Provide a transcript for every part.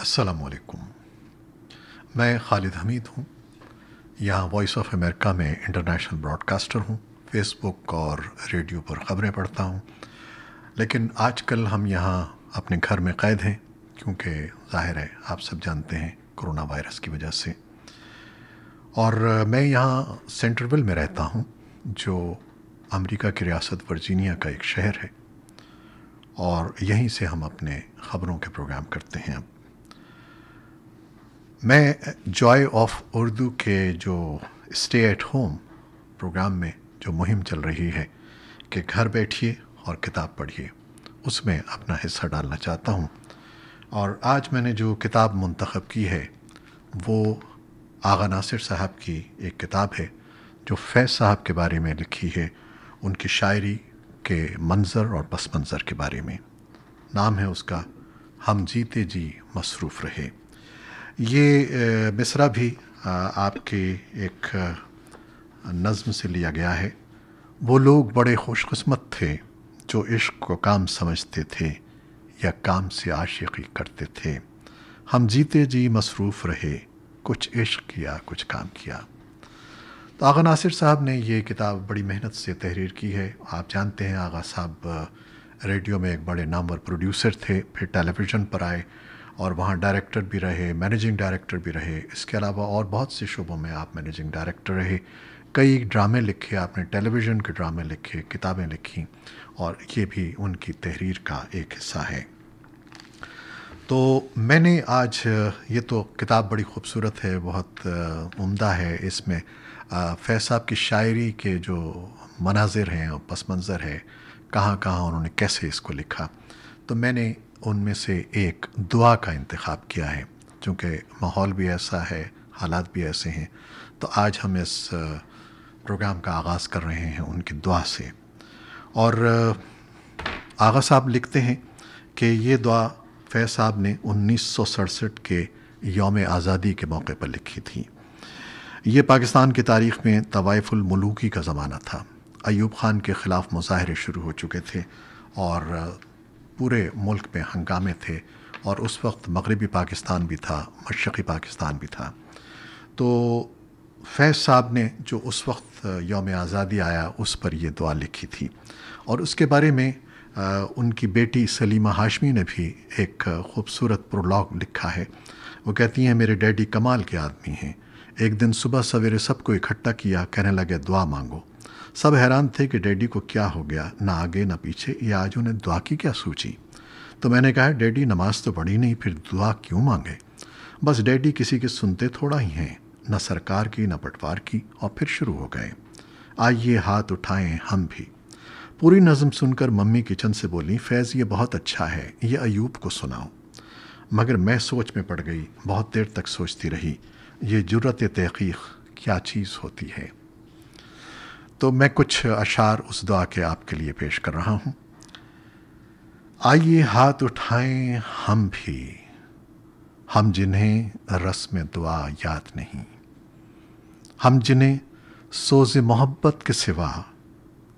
असलकुम मैं खालिद हमीद हूँ यहाँ वॉइस ऑफ अमेरिका में इंटरनेशनल ब्रॉडकास्टर हूँ फेसबुक और रेडियो पर ख़बरें पढ़ता हूँ लेकिन आजकल हम यहाँ अपने घर में कैद हैं क्योंकि ज़ाहिर है आप सब जानते हैं कोरोना वायरस की वजह से और मैं यहाँ सेंट्रविल में रहता हूँ जो अमेरिका की रियासत वर्जीनिया का एक शहर है और यहीं से हम अपने ख़बरों के प्रोग्राम करते हैं अब मैं जॉय ऑफ उर्दू के जो स्टे एट होम प्रोग्राम में जो मुहिम चल रही है कि घर बैठिए और किताब पढ़िए उसमें अपना हिस्सा डालना चाहता हूँ और आज मैंने जो किताब मंतखब की है वो आगा नासिर साहब की एक किताब है जो फैज़ साहब के बारे में लिखी है उनकी शायरी के मंज़र और पस मंज़र के बारे में नाम है उसका हम जीते जी मसरूफ़ रहे ये मिसरा भी आपके एक नज़म से लिया गया है वो लोग बड़े खुशकस्मत थे जो इश्क को काम समझते थे या काम से आशिकी करते थे हम जीते जी मसरूफ़ रहे कुछ इश्क किया कुछ काम किया तो आगा नासिर साहब ने ये किताब बड़ी मेहनत से तहरीर की है आप जानते हैं आगा साहब रेडियो में एक बड़े नामवर प्रोड्यूसर थे फिर टेलीविज़न पर आए और वहाँ डायरेक्टर भी रहे मैनेजिंग डायरेक्टर भी रहे इसके अलावा और बहुत से शोबों में आप मैनेजिंग डायरेक्टर रहे कई ड्रामे लिखे आपने टेलीविज़न के ड्रामे लिखे किताबें लिखी और ये भी उनकी तहरीर का एक हिस्सा है तो मैंने आज ये तो किताब बड़ी खूबसूरत है बहुत उम्दा है इसमें फैज साहब की शायरी के जो मनाजिर हैं और पस मंज़र है कहाँ कहाँ उन्होंने कैसे इसको लिखा तो मैंने उनमें से एक दुआ का इंतखब किया है चूँकि माहौल भी ऐसा है हालात भी ऐसे हैं तो आज हम इस प्रोग्राम का आगाज़ कर रहे हैं उनकी दुआ से और आगा साहब लिखते हैं कि ये दुआ फैज साहब ने उन्नीस के योम आज़ादी के मौके पर लिखी थी ये पाकिस्तान की तारीख़ में तवाइफ़ुलमलूकी का ज़माना था अयूब ख़ान के ख़िलाफ़ मुजाहरे शुरू हो चुके थे और पूरे मुल्क में हंगामे थे और उस वक्त मगरबी पाकिस्तान भी था मशरक़ी पाकिस्तान भी था तो फैज़ साहब ने जो उस वक्त योम आज़ादी आया उस पर यह दुआ लिखी थी और उसके बारे में उनकी बेटी सलीमा हाशमी ने भी एक खूबसूरत प्रोलॉग लिखा है वो कहती हैं मेरे डैडी कमाल के आदमी हैं एक दिन सुबह सवेरे सबको इकट्ठा किया कहने लगे दुआ मांगो सब हैरान थे कि डैडी को क्या हो गया ना आगे ना पीछे या आज उन्हें दुआ की क्या सूची तो मैंने कहा डैडी नमाज तो पढ़ी नहीं फिर दुआ क्यों मांगे बस डैडी किसी के सुनते थोड़ा ही हैं न सरकार की न पटवार की और फिर शुरू हो गए आइए हाथ उठाएं हम भी पूरी नज़म सुनकर मम्मी किचन से बोली फैज़ ये बहुत अच्छा है ये अयूब को सुनाओ मगर मैं सोच में पड़ गई बहुत देर तक सोचती रही ये जरूरत तहकीक क्या चीज़ होती है तो मैं कुछ अशार उस दुआ के आपके लिए पेश कर रहा हूं आइए हाथ उठाएं हम भी हम जिन्हें रस्म दुआ याद नहीं हम जिन्हें सोज मोहब्बत के सिवा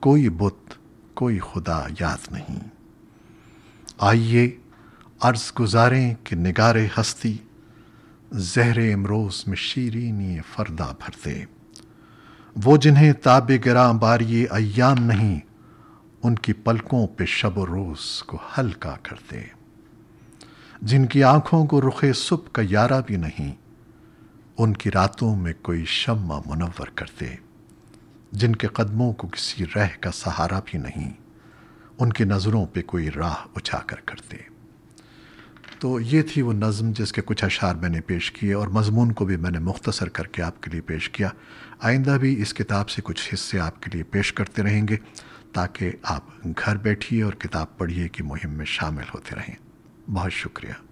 कोई बुत कोई खुदा याद नहीं आइए अर्ज गुजारें कि निगारे हस्ती जहरे अमरोज में शीरीनी फरदा भरते वो जिन्हें ताब गिरा बारी अयाम नहीं उनकी पलकों पे शब रोज को हल्का कर दे जिनकी आंखों को रुखे सुब का यारा भी नहीं उनकी रातों में कोई शम्मा मुनवर कर दे जिनके कदमों को किसी रह का सहारा भी नहीं उनकी नज़रों पे कोई राह उछाकर कर दे तो ये थी वो नज़म जिसके कुछ अशार मैंने पेश किए और मज़मून को भी मैंने मुख्तसर करके आपके लिए पेश किया आइंदा भी इस किताब से कुछ हिस्से आपके लिए पेश करते रहेंगे ताकि आप घर बैठिए और किताब पढ़िए की मुहिम में शामिल होते रहें बहुत शुक्रिया